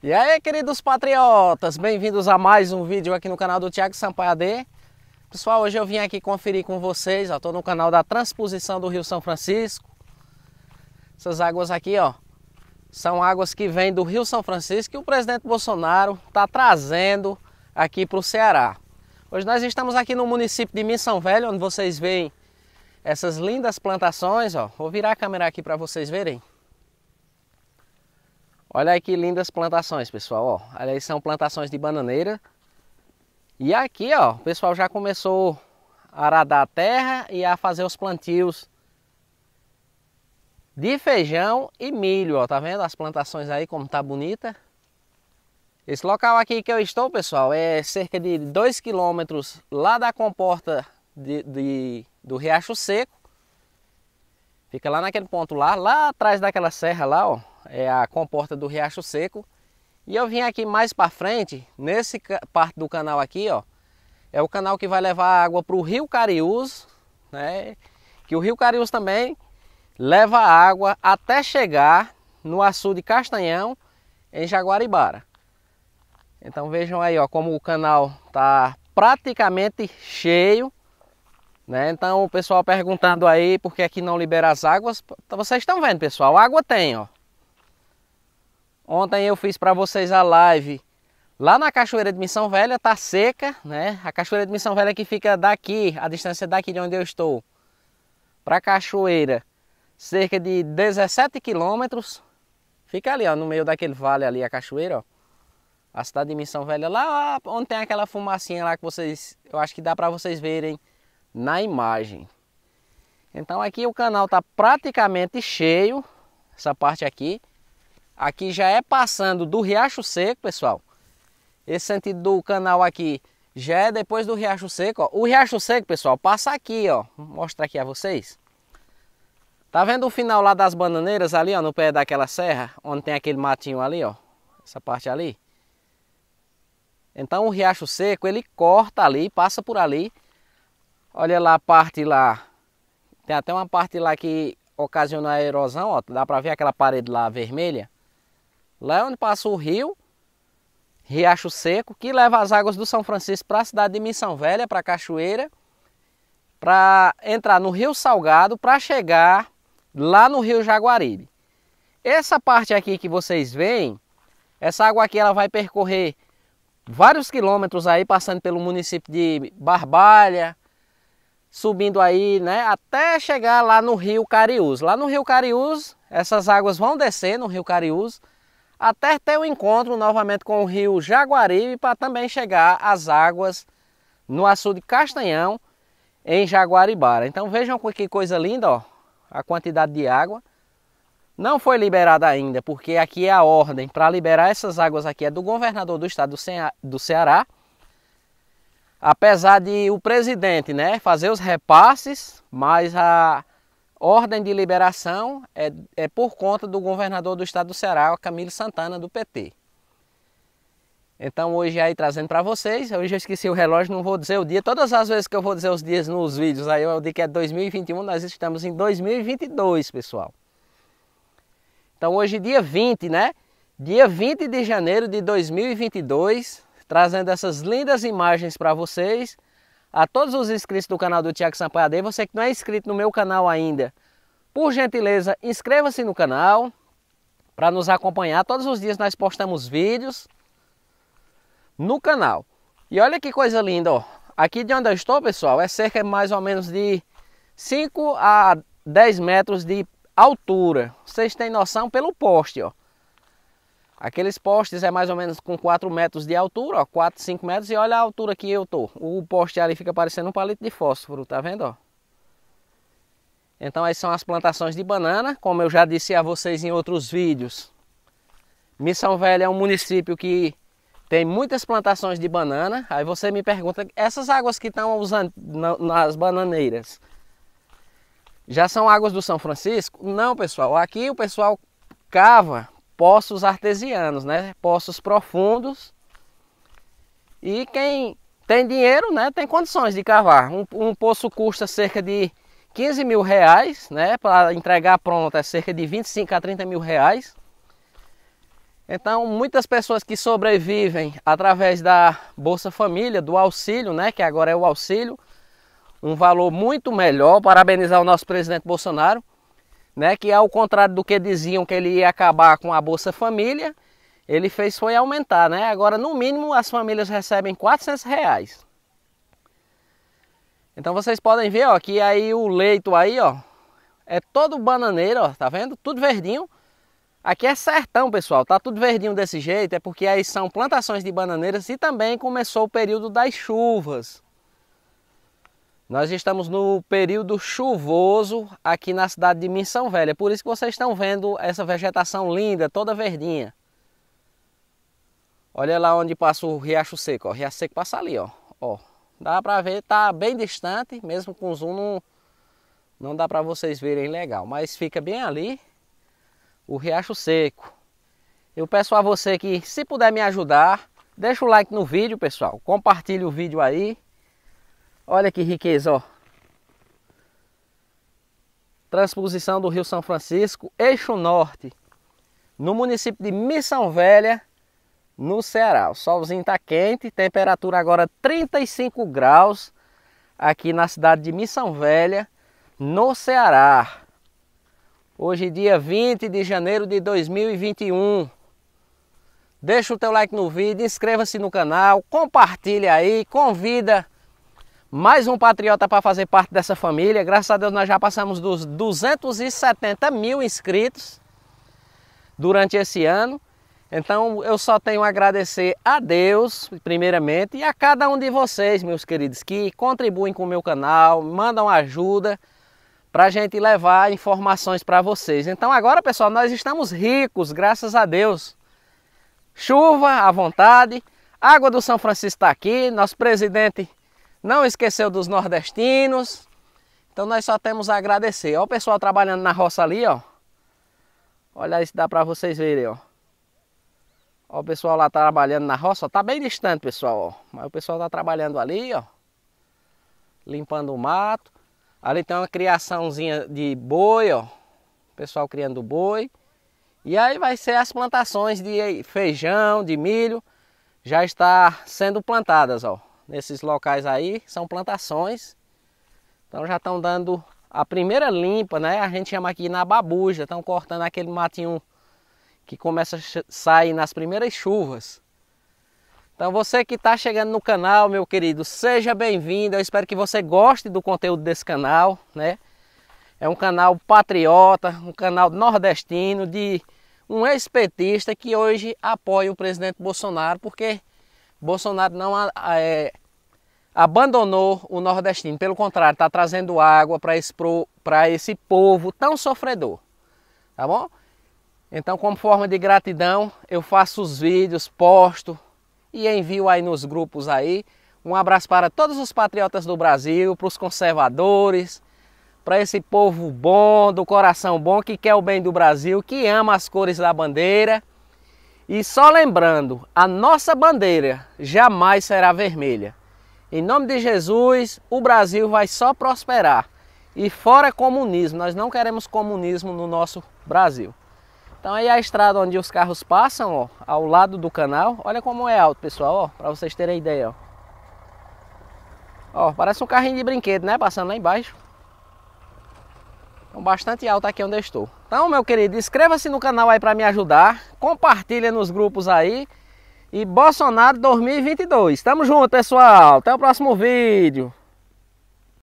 E aí, queridos patriotas, bem-vindos a mais um vídeo aqui no canal do Tiago Sampaio AD. Pessoal, hoje eu vim aqui conferir com vocês, Estou no canal da transposição do Rio São Francisco. Essas águas aqui, ó, são águas que vêm do Rio São Francisco e o presidente Bolsonaro está trazendo aqui para o Ceará. Hoje nós estamos aqui no município de Missão Velho, onde vocês veem essas lindas plantações, ó. Vou virar a câmera aqui para vocês verem. Olha aí que lindas plantações, pessoal. Ó, olha aí são plantações de bananeira. E aqui, ó, o pessoal já começou a aradar a terra e a fazer os plantios de feijão e milho, ó. Tá vendo as plantações aí como tá bonita? Esse local aqui que eu estou, pessoal, é cerca de 2 quilômetros lá da comporta de, de, do Riacho Seco. Fica lá naquele ponto lá, lá atrás daquela serra lá, ó é a comporta do Riacho Seco. E eu vim aqui mais para frente, nesse parte do canal aqui, ó, é o canal que vai levar água para o Rio Cariús, né? Que o Rio Cariús também leva água até chegar no açude Castanhão, em Jaguaribara. Então vejam aí, ó, como o canal tá praticamente cheio, né? Então o pessoal perguntando aí por que aqui é não libera as águas. Vocês estão vendo, pessoal? água tem, ó. Ontem eu fiz para vocês a live lá na Cachoeira de Missão Velha, tá seca, né? A Cachoeira de Missão Velha que fica daqui, a distância daqui de onde eu estou, para a Cachoeira, cerca de 17 quilômetros. Fica ali, ó, no meio daquele vale ali, a Cachoeira, ó. A cidade de Missão Velha, lá onde tem aquela fumacinha lá que vocês, eu acho que dá para vocês verem na imagem. Então aqui o canal tá praticamente cheio, essa parte aqui. Aqui já é passando do Riacho Seco, pessoal. Esse sentido do canal aqui já é depois do Riacho Seco. Ó. O Riacho Seco, pessoal, passa aqui, ó. Vou mostrar aqui a vocês. Tá vendo o final lá das bananeiras ali, ó, no pé daquela serra, onde tem aquele matinho ali, ó, essa parte ali? Então o riacho seco, ele corta ali, passa por ali. Olha lá a parte lá. Tem até uma parte lá que ocasiona a erosão, ó, dá para ver aquela parede lá vermelha. Lá é onde passa o rio, riacho seco, que leva as águas do São Francisco para a cidade de Missão Velha, para a Cachoeira, para entrar no Rio Salgado, para chegar lá no Rio Jaguaribe. Essa parte aqui que vocês veem, essa água aqui ela vai percorrer vários quilômetros aí, passando pelo município de Barbalha, subindo aí, né, até chegar lá no Rio Cariús. Lá no Rio Cariús, essas águas vão descer no Rio Cariús, até ter o um encontro novamente com o rio Jaguaribe para também chegar às águas no açude Castanhão, em Jaguaribara. Então vejam que coisa linda, ó, a quantidade de água. Não foi liberada ainda, porque aqui é a ordem para liberar essas águas aqui é do governador do estado do, do Ceará. Apesar de o presidente né, fazer os repasses, mas a, Ordem de liberação é, é por conta do governador do estado do Ceará, Camilo Santana, do PT. Então hoje aí trazendo para vocês, hoje eu esqueci o relógio, não vou dizer o dia. Todas as vezes que eu vou dizer os dias nos vídeos, aí eu é digo que é 2021, nós estamos em 2022, pessoal. Então hoje dia 20, né? Dia 20 de janeiro de 2022, trazendo essas lindas imagens para vocês a todos os inscritos do canal do Tiago Sampaio você que não é inscrito no meu canal ainda, por gentileza, inscreva-se no canal para nos acompanhar. Todos os dias nós postamos vídeos no canal. E olha que coisa linda, ó. Aqui de onde eu estou, pessoal, é cerca mais ou menos de 5 a 10 metros de altura. Vocês têm noção pelo poste, ó. Aqueles postes é mais ou menos com 4 metros de altura, ó, 4, 5 metros, e olha a altura que eu tô. O poste ali fica parecendo um palito de fósforo, tá vendo? Ó? Então aí são as plantações de banana, como eu já disse a vocês em outros vídeos. Missão Velha é um município que tem muitas plantações de banana. Aí você me pergunta, essas águas que estão usando nas bananeiras, já são águas do São Francisco? Não, pessoal. Aqui o pessoal cava poços artesianos, né? Poços profundos. E quem tem dinheiro, né, tem condições de cavar. Um, um poço custa cerca de 15 mil reais, né? Para entregar pronto é cerca de 25 a 30 mil reais. Então, muitas pessoas que sobrevivem através da Bolsa Família, do auxílio, né, que agora é o auxílio, um valor muito melhor. Parabenizar o nosso presidente Bolsonaro né, que ao contrário do que diziam que ele ia acabar com a Bolsa Família, ele fez foi aumentar, né? Agora, no mínimo, as famílias recebem 400 reais. Então vocês podem ver, ó, que aí o leito aí, ó, é todo bananeiro, ó, tá vendo? Tudo verdinho. Aqui é sertão, pessoal, tá tudo verdinho desse jeito, é porque aí são plantações de bananeiras e também começou o período das chuvas. Nós estamos no período chuvoso aqui na cidade de Missão Velha, por isso que vocês estão vendo essa vegetação linda, toda verdinha. Olha lá onde passa o riacho seco, ó. o riacho seco passa ali, ó. ó. Dá para ver, tá bem distante, mesmo com zoom não, não dá para vocês verem legal, mas fica bem ali o riacho seco. Eu peço a você que se puder me ajudar, deixa o like no vídeo, pessoal, compartilhe o vídeo aí Olha que riqueza, ó. Transposição do Rio São Francisco, eixo norte, no município de Missão Velha, no Ceará. O solzinho está quente, temperatura agora 35 graus aqui na cidade de Missão Velha, no Ceará. Hoje dia 20 de janeiro de 2021. Deixa o teu like no vídeo, inscreva-se no canal, compartilha aí, convida mais um patriota para fazer parte dessa família. Graças a Deus nós já passamos dos 270 mil inscritos durante esse ano. Então eu só tenho a agradecer a Deus, primeiramente, e a cada um de vocês, meus queridos, que contribuem com o meu canal, mandam ajuda para a gente levar informações para vocês. Então agora, pessoal, nós estamos ricos, graças a Deus. Chuva à vontade, água do São Francisco está aqui, nosso presidente não esqueceu dos nordestinos. Então nós só temos a agradecer. Olha o pessoal trabalhando na roça ali, ó. Olha aí se dá para vocês verem, ó. Olha o pessoal lá trabalhando na roça, tá bem distante, pessoal, ó. Mas o pessoal tá trabalhando ali, ó. Limpando o mato. Ali tem uma criaçãozinha de boi, ó. O pessoal criando boi. E aí vai ser as plantações de feijão, de milho, já está sendo plantadas, ó nesses locais aí são plantações. Então já estão dando a primeira limpa, né? A gente chama aqui na babuja, estão cortando aquele matinho que começa a sair nas primeiras chuvas. Então você que está chegando no canal, meu querido, seja bem-vindo. Eu espero que você goste do conteúdo desse canal, né? É um canal patriota, um canal nordestino de um ex-petista que hoje apoia o presidente Bolsonaro, porque Bolsonaro não é, abandonou o nordestino, pelo contrário, está trazendo água para esse, esse povo tão sofredor, tá bom? Então, como forma de gratidão, eu faço os vídeos, posto e envio aí nos grupos aí. Um abraço para todos os patriotas do Brasil, para os conservadores, para esse povo bom, do coração bom, que quer o bem do Brasil, que ama as cores da bandeira e só lembrando, a nossa bandeira jamais será vermelha. Em nome de Jesus, o Brasil vai só prosperar. E fora comunismo, nós não queremos comunismo no nosso Brasil. Então aí é a estrada onde os carros passam, ó, ao lado do canal, olha como é alto, pessoal, ó, para vocês terem ideia, ó. Ó, parece um carrinho de brinquedo, né, passando lá embaixo. Então, bastante alta aqui onde eu estou. Então, meu querido, inscreva-se no canal aí para me ajudar. Compartilha nos grupos aí. E Bolsonaro 2022. Tamo junto, pessoal. Até o próximo vídeo.